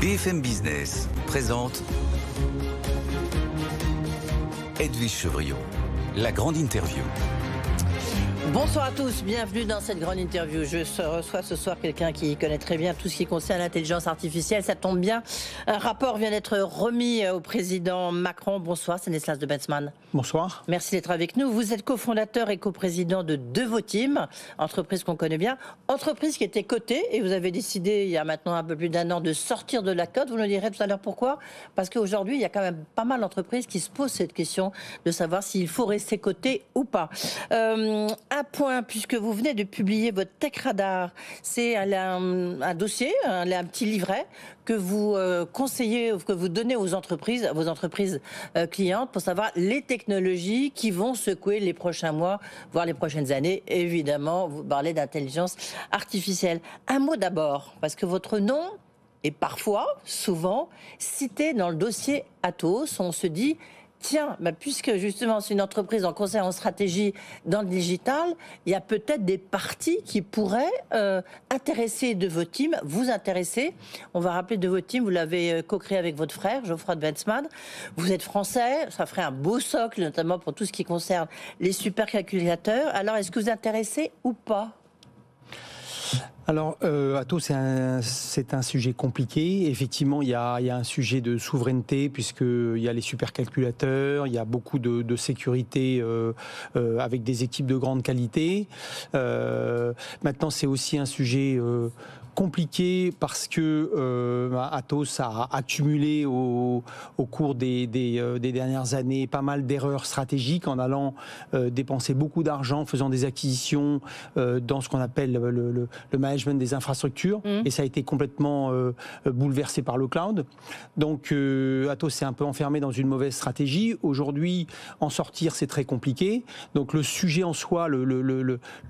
BFM Business présente Edwige Chevriot, la grande interview. Bonsoir à tous, bienvenue dans cette grande interview. Je reçois ce soir quelqu'un qui connaît très bien tout ce qui concerne l'intelligence artificielle. Ça tombe bien, un rapport vient d'être remis euh, au président Macron. Bonsoir, Neslas de Benzman. Bonsoir. Merci d'être avec nous. Vous êtes cofondateur et coprésident de teams entreprise qu'on connaît bien, entreprise qui était cotée et vous avez décidé il y a maintenant un peu plus d'un an de sortir de la cote. Vous nous direz tout à l'heure pourquoi Parce qu'aujourd'hui, il y a quand même pas mal d'entreprises qui se posent cette question de savoir s'il faut rester coté ou pas. Euh, point, puisque vous venez de publier votre Tech Radar. C'est un, dossier, un, petit livret que vous euh, conseillez, que vous donnez aux entreprises, à vos entreprises euh, clientes, pour savoir les technologies qui vont secouer les prochains mois, voire les prochaines années. Évidemment, vous parlez d'intelligence artificielle. Un mot d'abord, parce que votre nom est parfois, souvent, cité dans le dossier Atos. On se dit tiens, bah, puisque justement c'est une entreprise en conseil en stratégie dans le digital, il y a peut-être des parties qui pourraient euh, intéresser de vos teams, vous intéresser. On va rappeler de vos teams, vous l'avez euh, co-créé avec votre frère, Geoffroy de Benzman. Vous êtes français, ça ferait un beau socle, notamment pour tout ce qui concerne les supercalculateurs. Alors, est-ce que vous intéressez ou pas alors, euh, Atos, c'est un, sujet compliqué. Effectivement, il y, a, un sujet de souveraineté, puisqu'il y a les supercalculateurs, il y a beaucoup de, sécurité euh, euh, avec des équipes de grande qualité. maintenant, c'est aussi un sujet compliqué parce que bah, Atos a accumulé au, cours des, dernières années pas mal d'erreurs stratégiques en allant dépenser beaucoup d'argent, faisant des acquisitions dans ce qu'on appelle le, mail des infrastructures, mmh. et ça a été complètement euh, euh, bouleversé par le cloud. Donc euh, Atos s'est un peu enfermé dans une mauvaise stratégie. Aujourd'hui, en sortir, c'est très compliqué. Donc le sujet en soi, le,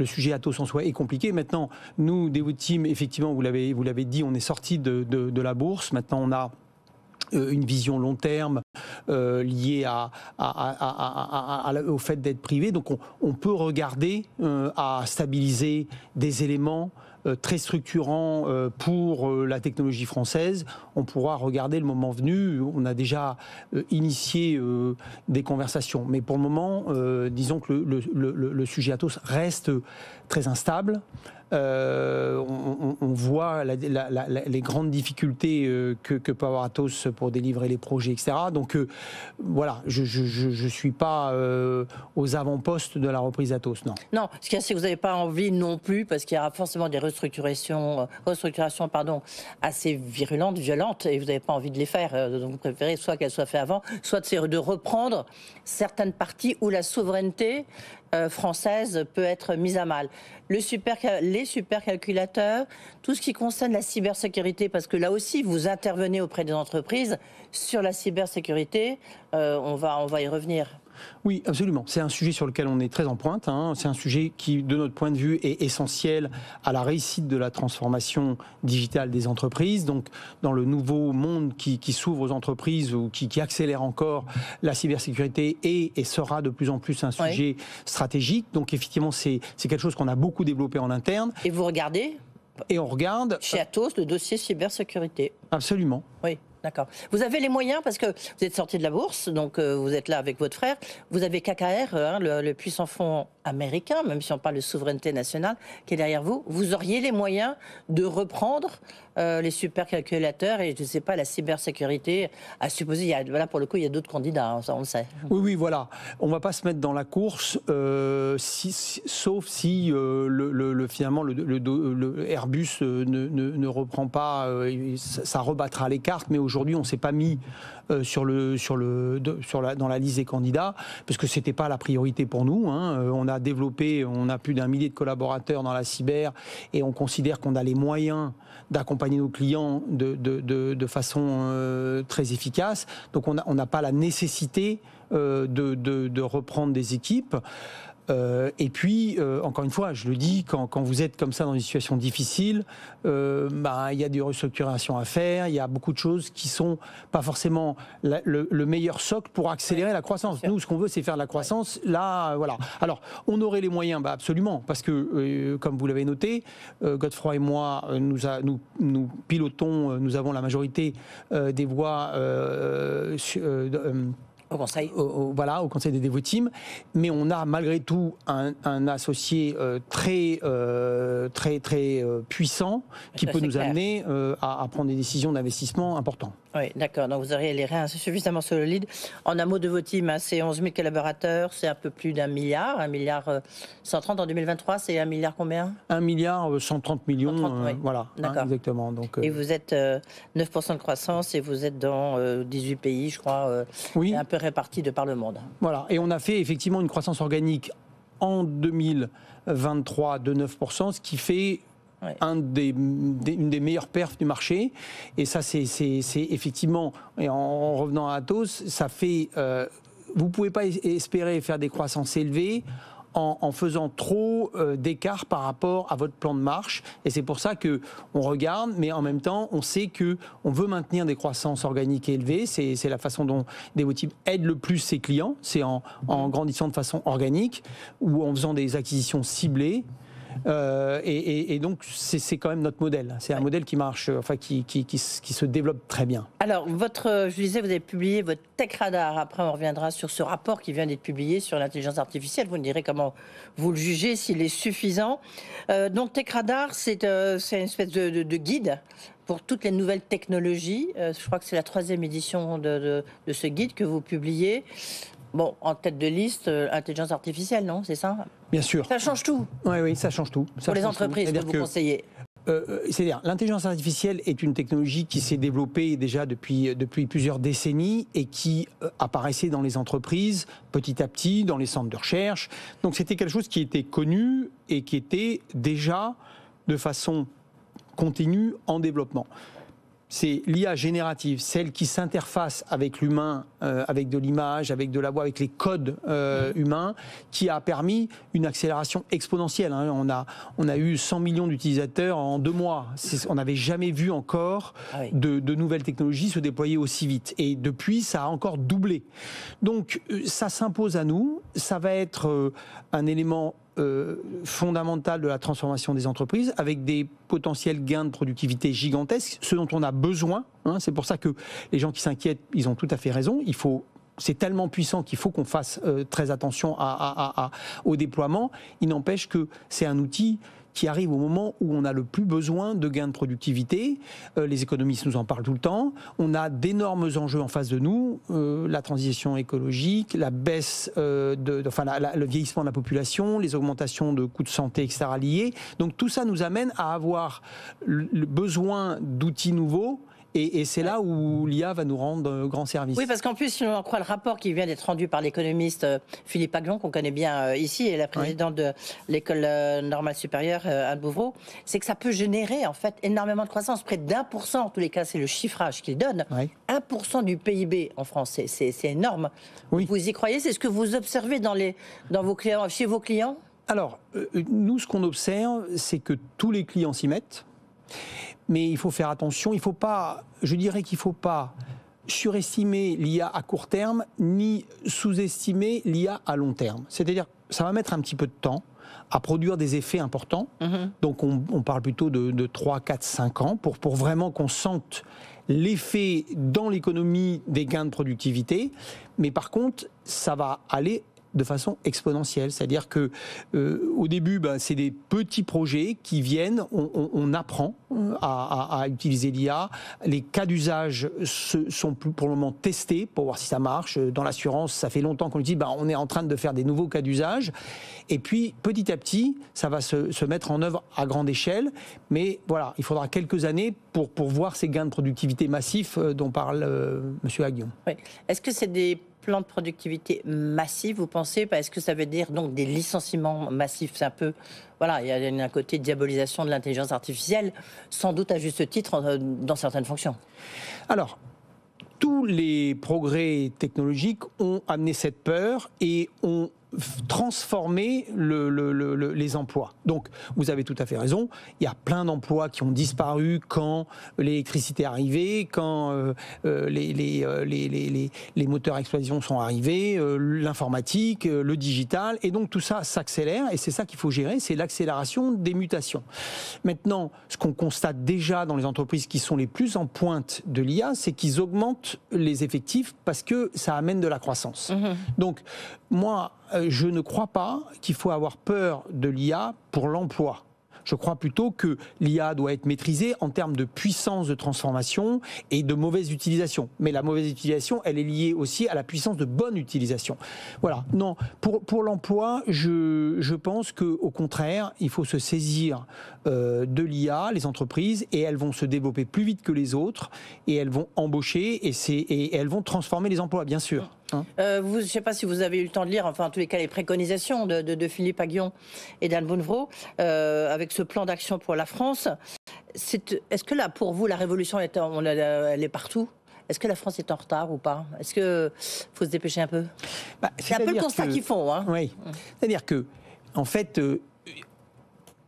sujet Atos en soi est compliqué. Maintenant, nous, des Team, effectivement, vous l'avez, vous l'avez dit, on est sorti de, la bourse. Maintenant, on a une vision long terme liée à, au fait d'être privé. Donc on, peut regarder à stabiliser des éléments euh, très structurant euh, pour euh, la technologie française. On pourra regarder le moment venu. On a déjà initié des conversations. Mais pour le moment, disons que le, sujet à tous sujet reste très instable. Euh, on, voit les grandes difficultés euh, que, peut avoir Atos pour délivrer les projets, etc. Donc euh, voilà, je ne suis pas aux avant-postes de la reprise Atos, non. Non, ce qu'il est, c'est que vous n'avez pas envie non plus, parce qu'il y aura forcément des restructurations, restructurations pardon, assez virulentes, violentes, et vous n'avez pas envie de les faire. Donc vous préférez soit qu'elles soient faites avant, soit de reprendre certaines parties où la souveraineté euh, française peut être mise à mal. les supercalculateurs, tout ce qui concerne la cybersécurité, parce que là aussi, vous intervenez auprès des entreprises sur la cybersécurité. Euh, on, va, on va y revenir. Oui, absolument. C'est un sujet sur lequel on est très en pointe. Hein. C'est un sujet qui, de notre point de vue, est essentiel à la réussite de la transformation digitale des entreprises. Donc, dans le nouveau monde qui, s'ouvre aux entreprises ou qui, accélère encore, la cybersécurité est et sera de plus en plus un sujet stratégique. Donc, effectivement, c'est quelque chose qu'on a beaucoup développé en interne. Et vous regardez et on regarde. Chez Atos, le dossier cybersécurité. Absolument. Oui. D'accord. Vous avez les moyens parce que vous êtes sorti de la bourse, donc euh, vous êtes là avec votre frère. Vous avez KKR, euh, hein, le, puissant fonds américain, même si on parle de souveraineté nationale, qui est derrière vous. Vous auriez les moyens de reprendre euh, les supercalculateurs et, je ne sais pas, la cybersécurité, à supposer, il y a, là pour le coup, il y a d'autres candidats, hein, ça on le sait. Oui, oui, voilà. On ne va pas se mettre dans la course, si, sauf si le, finalement le, Airbus ne, reprend pas, ça, rebattra les cartes, mais aujourd'hui, on s'est pas mis euh, sur le, sur le, sur dans la liste des candidats parce que ce n'était pas la priorité pour nous. Hein. Euh, on a développé, on a plus d'un millier de collaborateurs dans la cyber et on considère qu'on a les moyens d'accompagner nos clients de, façon euh, très efficace. Donc on n'a pas la nécessité de, reprendre des équipes. Euh, et puis, euh, encore une fois, je le dis, quand, vous êtes comme ça dans une situation difficile, euh, bah, il y a des restructurations à faire, il y a beaucoup de choses qui sont pas forcément le, meilleur socle pour accélérer la croissance. Nous, ce qu'on veut, c'est faire la croissance. Là, voilà. Alors, on aurait les moyens, bah, absolument, parce que, comme vous l'avez noté, Godefroy et moi, nous, pilotons, nous avons la majorité des voix. Au Conseil. voilà, au Conseil des Dévotimes. Mais on a malgré tout un, associé euh, euh, très, très, très euh, puissant qui peut nous amener à, prendre des décisions d'investissement importantes. Oui, d'accord. Donc vous auriez les reins suffisamment solides. En un mot, vos hein, c'est 11 000 collaborateurs, c'est un peu plus d'un milliard, un milliard 130 en 2023, c'est un milliard combien Un milliard 130 millions, voilà, hein, exactement. Donc, et vous êtes 9% de croissance et vous êtes dans 18 pays, je crois. oui. Un peu répartis de par le monde. Voilà, et on a fait effectivement une croissance organique en 2023 de 9%, ce qui fait Un des, une des meilleures perfs du marché. Et ça, c'est effectivement, et en, revenant à Atos, ça fait. Euh, vous ne pouvez pas espérer faire des croissances élevées en, faisant trop euh, d'écart par rapport à votre plan de marche. Et c'est pour ça que on regarde, mais en même temps, on sait que on veut maintenir des croissances organiques élevées. C'est, la façon dont Devoteam aide le plus ses clients. C'est en mhm. grandissant de façon organique ou en faisant des acquisitions ciblées. Euh, et, donc, c'est quand même notre modèle. C'est un modèle qui marche, euh, enfin, qui, qui, qui, se développe très bien. Alors, votre, je disais, vous avez publié votre Tech Radar. Après, on reviendra sur ce rapport qui vient d'être publié sur l'intelligence artificielle. Vous me direz comment vous le jugez, s'il est suffisant. Euh, donc, Tech Radar, c'est une espèce de, guide pour toutes les nouvelles technologies. je crois que c'est la troisième édition de, de, de, ce guide que vous publiez. Bon, en tête de liste, euh, intelligence artificielle, non C'est ça Bien sûr. Ça change tout. Oui, oui, ça change tout. Pour les entreprises, que vous conseillez euh, euh, c'est-à-dire l'intelligence artificielle est une technologie qui s'est développée déjà depuis, depuis plusieurs décennies et qui apparaissait dans les entreprises petit à petit, dans les centres de recherche. Donc c'était quelque chose qui était connu et qui était déjà de façon continue en développement c'est l'IA générative, celle qui s'interface avec l'humain, euh, avec de l'image, avec de la voix, avec les codes euh, mhm. humains, qui a permis une accélération exponentielle. Hein. On, a, on a eu 100 millions d'utilisateurs en deux mois. On n'avait jamais vu encore ah de, de, nouvelles technologies se déployer aussi vite. Et depuis, ça a encore doublé. Donc euh, ça s'impose à nous. Ça va être un élément euh, fondamentale de la transformation des entreprises, avec des potentiels gains de productivité gigantesques, ce dont on a besoin. Hein. c'est pour ça que les gens qui s'inquiètent, ils ont tout à fait raison. Il faut c'est tellement puissant qu'il faut qu'on fasse euh, très attention au déploiement. Il n'empêche que c'est un outil qui arrive au moment où on a le plus besoin de gains de productivité. Euh, les économistes nous en parlent tout le temps. On a d'énormes enjeux en face de nous euh, la transition écologique, la baisse, euh, de, le vieillissement de la population, les augmentations de coûts de santé, etc. liés. Donc tout ça nous amène à avoir le besoin d'outils nouveaux et, c'est là où l'IA va nous rendre euh, grand service. Oui, parce qu'en plus, si on en croit le rapport qui vient d'être rendu par l'économiste euh, Philippe Aglon, qu'on connaît bien euh, ici, et la présidente de l'école normale supérieure, Anne Bouvreau, c'est que ça peut générer en fait énormément de croissance, près d'un pour cent en tous les cas, c'est le chiffrage qu'il donne. Un pour cent du PIB en France, c'est énorme. Vous y croyez C'est ce que vous observez dans les, dans vos clients, chez vos clients alors, nous, ce qu'on observe, c'est que tous les clients s'y mettent mais il faut faire attention. Il faut pas, je dirais qu'il ne faut pas surestimer l'IA à court terme, ni sous-estimer l'IA à long terme. C'est-à-dire, ça va mettre un petit peu de temps à produire des effets importants. Mhm. Donc on, parle plutôt de, 3, 4, 5 ans pour, pour vraiment qu'on sente l'effet dans l'économie des gains de productivité. Mais par contre, ça va aller de façon exponentielle. C'est-à-dire que euh, au début, ben, c'est des petits projets qui viennent, on, apprend euh, à, utiliser l'IA. Les cas d'usage sont pour le moment testés pour voir si ça marche. Dans l'assurance, ça fait longtemps qu'on dit ben, on est en train de faire des nouveaux cas d'usage. Et puis petit à petit, ça va se, mettre en œuvre à grande échelle. Mais voilà, il faudra quelques années pour, pour voir ces gains de productivité massifs euh, dont parle M. Aguillon. Est-ce que c'est des plan de productivité massif, vous pensez bah, Est-ce que ça veut dire donc des licenciements massifs C'est un peu. Voilà, il y a un côté diabolisation de l'intelligence artificielle, sans doute à juste titre euh, dans certaines fonctions. Alors, tous les progrès technologiques ont amené cette peur et ont transformer les emplois. Donc, vous avez tout à fait raison. Il y a plein d'emplois qui ont disparu quand l'électricité est arrivée, quand euh, euh, euh, les, moteurs à explosion sont arrivés, l'informatique, le digital. Et donc, tout ça s'accélère et c'est ça qu'il faut gérer, c'est l'accélération des mutations. Maintenant, ce qu'on constate déjà dans les entreprises qui sont les plus en pointe de l'IA, c'est qu'ils augmentent les effectifs parce que ça amène de la croissance. Mmh. Donc, moi, euh, je ne crois pas qu'il faut avoir peur de l'IA pour l'emploi. Je crois plutôt que l'IA doit être maîtrisée en termes de puissance de transformation et de mauvaise utilisation. Mais la mauvaise utilisation, elle est liée aussi à la puissance de bonne utilisation. Voilà. Non, pour, l'emploi, je, pense qu'au contraire, il faut se saisir euh, de l'IA, les entreprises, et elles vont se développer plus vite que les autres, et elles vont embaucher, et elles vont transformer les emplois, bien sûr. Hein. Euh, vous, je ne sais pas si vous avez eu le temps de lire, enfin en tous les cas, les préconisations de, Philippe Aguillon et d'Anne Bonnevraud, euh, avec ce plan d'action pour la France. Est-ce que là, pour vous, la révolution, est, elle est partout est-ce que la France est en retard ou pas Est-ce qu'il faut se dépêcher un peu bah, C'est un peu le constat qu'ils font. Hein. oui. Mm. C'est-à-dire que, en fait, euh,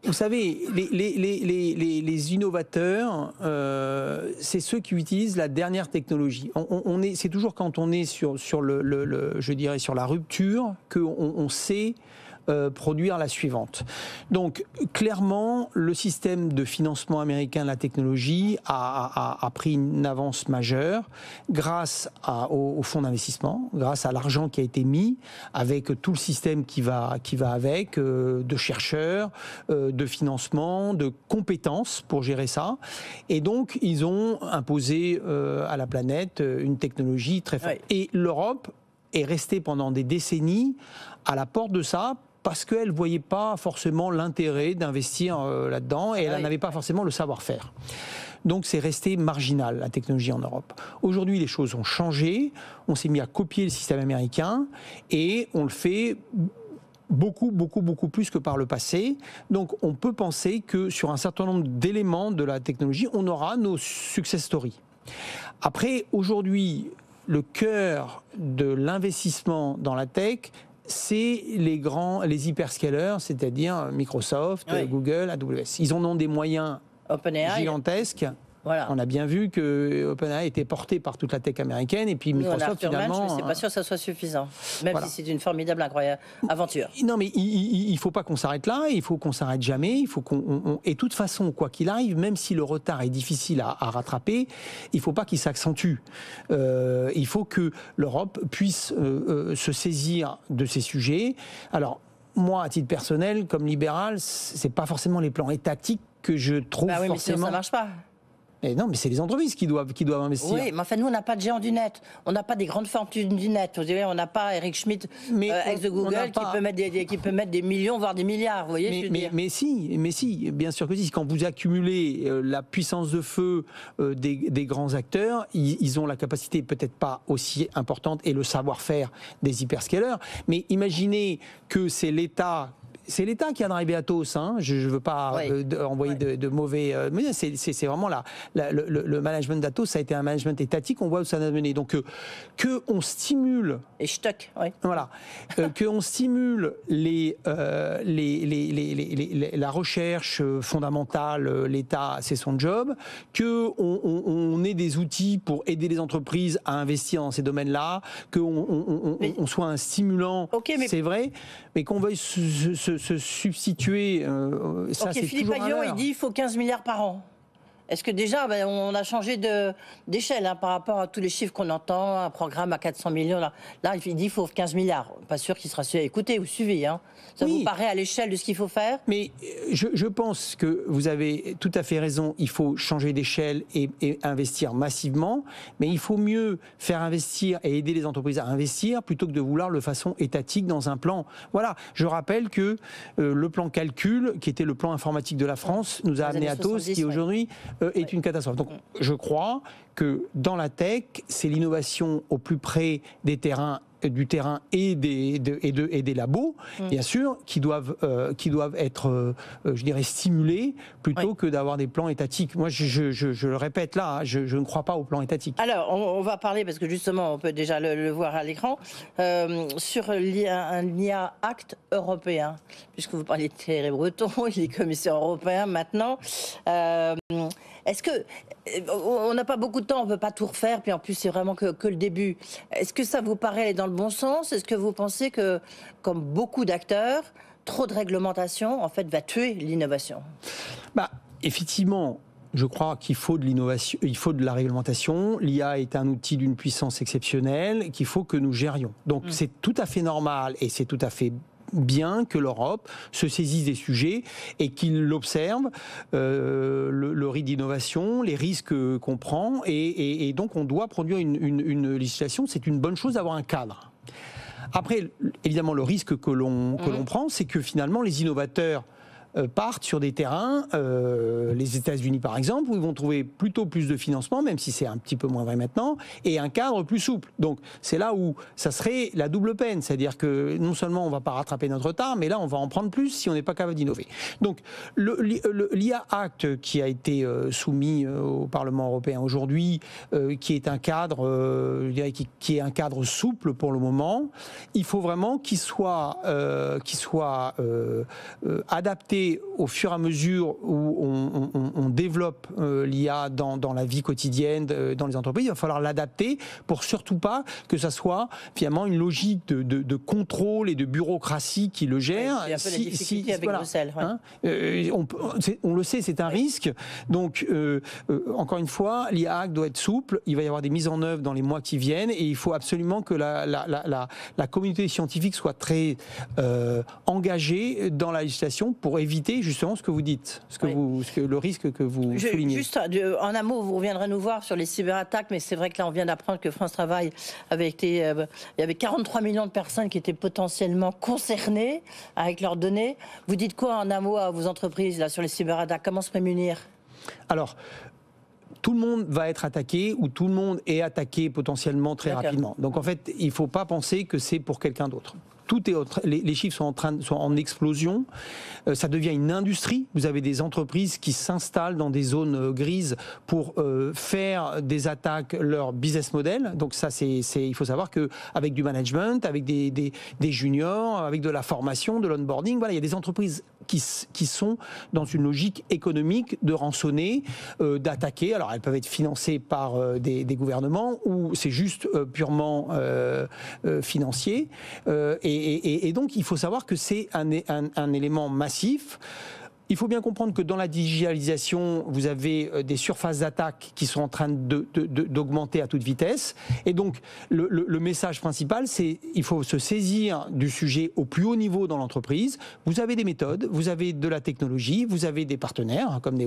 vous savez, les, les, les, les innovateurs, euh, c'est ceux qui utilisent la dernière technologie. On, on est, c'est toujours quand on est sur, sur le, le, je dirais, sur la rupture qu'on on sait euh, produire la suivante. Donc clairement, le système de financement américain de la technologie a, pris une avance majeure grâce à, au, fonds d'investissement, grâce à l'argent qui a été mis, avec tout le système qui va, qui va avec, euh, de chercheurs, euh, de financement, de compétences pour gérer ça. Et donc, ils ont imposé à la planète une technologie très forte. Et l'Europe est restée pendant des décennies à la porte de ça parce qu'elle ne voyait pas forcément l'intérêt d'investir euh, là-dedans et elle n'avait pas forcément le savoir-faire. Donc c'est resté marginal, la technologie en Europe. Aujourd'hui, les choses ont changé, on s'est mis à copier le système américain et on le fait beaucoup, beaucoup, beaucoup plus que par le passé. Donc on peut penser que sur un certain nombre d'éléments de la technologie, on aura nos success stories. Après, aujourd'hui, le cœur de l'investissement dans la tech, c'est les grands, les hyperscalers, c'est-à-dire Microsoft, Google, AWS. Ils en ont des moyens gigantesques. On a bien vu que OpenAI était porté par toute la tech américaine et puis Microsoft mais Je ne suis pas hein. sûr que ça soit suffisant, même si c'est une formidable incroyable aventure. Non, mais il ne faut pas qu'on s'arrête là, il faut qu'on s'arrête jamais, il faut qu'on et de toute façon, quoi qu'il arrive, même si le retard est difficile à, rattraper, il ne faut pas qu'il s'accentue. Euh, il faut que l'Europe puisse euh, euh, se saisir de ces sujets. Alors moi, à titre personnel, comme libéral, c'est pas forcément les plans étatiques que je trouve bah oui, Mais ça marche pas. Mais non, mais c'est les entreprises qui doivent, qui doivent investir. Oui, mais fait, nous, on n'a pas de géants du net. On n'a pas des grandes fortunes du net. on n'a pas Eric Schmidt, mais euh, ex de Google, qui, peut mettre des, peut mettre des millions, voire des milliards. Vous voyez mais, ce que je mais, dire mais, si, mais si, bien sûr que si. Quand vous accumulez euh, la puissance de feu euh, des, grands acteurs, ils, ils ont la capacité peut-être pas aussi importante et le savoir-faire des hyperscalers. Mais imaginez que c'est l'État c'est l'État qui a drivé Atos. Hein. Je ne veux pas euh, envoyer de, mauvais. Euh, c'est vraiment là. Le, management d'Atos, ça a été un management étatique. On voit où ça a mené. Donc, que on stimule. Et stock, Voilà. que on stimule les, les, la recherche euh, fondamentale, l'État, c'est son job. Que on, ait des outils pour aider les entreprises à investir dans ces domaines-là. Que on, soit un stimulant, mais... c'est vrai, mais qu'on veuille se substituer. Euh, Philippe Aguillon, il dit qu'il faut 15 milliards par an. Est-ce que déjà, ben, on a changé d'échelle hein, par rapport à tous les chiffres qu'on entend, un programme à 400 millions Là, il dit qu'il faut 15 milliards. Pas sûr qu'il sera écouté ou suivi. Hein. Ça vous paraît à l'échelle de ce qu'il faut faire Mais euh, je, pense que vous avez tout à fait raison. Il faut changer d'échelle et, investir massivement. Mais il faut mieux faire investir et aider les entreprises à investir plutôt que de vouloir le façon étatique dans un plan. Voilà, je rappelle que euh, le plan calcul, qui était le plan informatique de la France, nous a amené à TOS, qui aujourd'hui euh, est une catastrophe. Donc je crois que dans la tech, c'est l'innovation au plus près des terrains du terrain et des, et de, et des labos, mm. bien sûr, qui doivent, euh, qui doivent être, euh, euh, je dirais, stimulés plutôt que d'avoir des plans étatiques. Moi, je, je, je, le répète là, hein, je, ne crois pas aux plans étatiques. Alors, on, va parler, parce que justement, on peut déjà le, voir à l'écran, sur un l'IA Acte européen, puisque vous parlez de Thierry Breton, il est commissaire européen maintenant. Est-ce que euh, on n'a pas beaucoup de temps, on ne peut pas tout refaire, puis en plus c'est vraiment que, le début. Est-ce que ça vous paraît dans le bon sens Est-ce que vous pensez que, comme beaucoup d'acteurs, trop de réglementation en fait va tuer l'innovation Bah effectivement, je crois qu'il faut de l'innovation, il faut de la réglementation. L'IA est un outil d'une puissance exceptionnelle qu'il faut que nous gérions. Donc mm. c'est tout à fait normal et c'est tout à fait bien que l'Europe se saisisse des sujets et qu'il l'observe, euh, le, le, risque d'innovation, les risques qu'on prend, et, donc on doit produire une, législation. C'est une bonne chose d'avoir un cadre. Après, évidemment, le risque que l'on mmh. prend, c'est que finalement, les innovateurs euh, partent sur des terrains, euh, les États-Unis par exemple, où ils vont trouver plutôt plus de financement, même si c'est un petit peu moins vrai maintenant, et un cadre plus souple. Donc c'est là où ça serait la double peine, c'est-à-dire que non seulement on ne va pas rattraper notre retard, mais là on va en prendre plus si on n'est pas capable d'innover. Donc l'IA euh, Act qui a été soumis au Parlement européen aujourd'hui, qui est un cadre, qui, est un cadre souple pour le moment, il faut vraiment qu'il soit, soit adapté au fur et à mesure où on, développe euh, l'IA dans, la vie quotidienne, dans les entreprises, il va falloir l'adapter pour surtout pas que ça soit finalement une logique de, contrôle et de bureaucratie qui le gère. on, le sait, c'est un risque. Donc, euh, euh, encore une fois, l'IA doit être souple. Il va y avoir des mises en œuvre dans les mois qui viennent et il faut absolument que la communauté scientifique soit très engagée dans la législation pour éviter éviter justement ce que vous dites, ce que vous, le risque que vous soulignez. Euh, en un mot, vous reviendrez nous voir sur les cyberattaques, mais c'est vrai que là on vient d'apprendre que France Travail avait été, euh, il y avait 43 millions de personnes qui étaient potentiellement concernées avec leurs données. Vous dites quoi en un mot à vos entreprises là sur les cyberattaques Comment se prémunir Alors, tout le monde va être attaqué ou tout le monde est attaqué potentiellement très rapidement. Donc en fait, il ne faut pas penser que c'est pour quelqu'un d'autre tout est les, chiffres sont en train sont en explosion. Euh, ça devient une industrie. Vous avez des entreprises qui s'installent dans des zones euh, grises pour euh, faire des attaques leur business model. Donc ça, c'est il faut savoir que avec du management, avec des, des, juniors, avec de la formation, de l'onboarding, voilà, il y a des entreprises qui, qui sont dans une logique économique de rançonner, d'attaquer. Alors elles peuvent être financées par des, des, gouvernements ou c'est juste purement financier. et et, donc, il faut savoir que c'est un, élément massif. Il faut bien comprendre que dans la digitalisation, vous avez euh, des surfaces d'attaque qui sont en train d'augmenter à toute vitesse. Et donc, le, message principal, c'est il faut se saisir du sujet au plus haut niveau dans l'entreprise. Vous avez des méthodes, vous avez de la technologie, vous avez des partenaires hein, comme des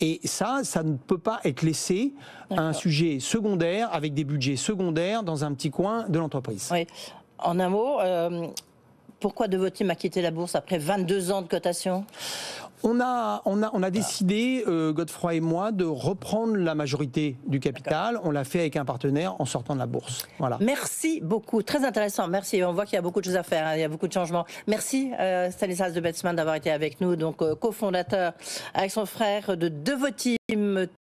Et ça, ça ne peut pas être laissé à un sujet secondaire avec des budgets secondaires dans un petit coin de l'entreprise. Oui. En un mot, euh, pourquoi Devotim a quitté la bourse après 22 ans de cotation on a, on a, on a décidé, euh, Godefroy et moi, de reprendre la majorité du capital. On l'a fait avec un partenaire en sortant de la bourse. Voilà. Merci beaucoup. Très intéressant. Merci. On voit qu'il y a beaucoup de choses à faire. Hein. Il y a beaucoup de changements. Merci, euh, Stanislas de Betzman, d'avoir été avec nous, donc cofondateur avec son frère de Devotim.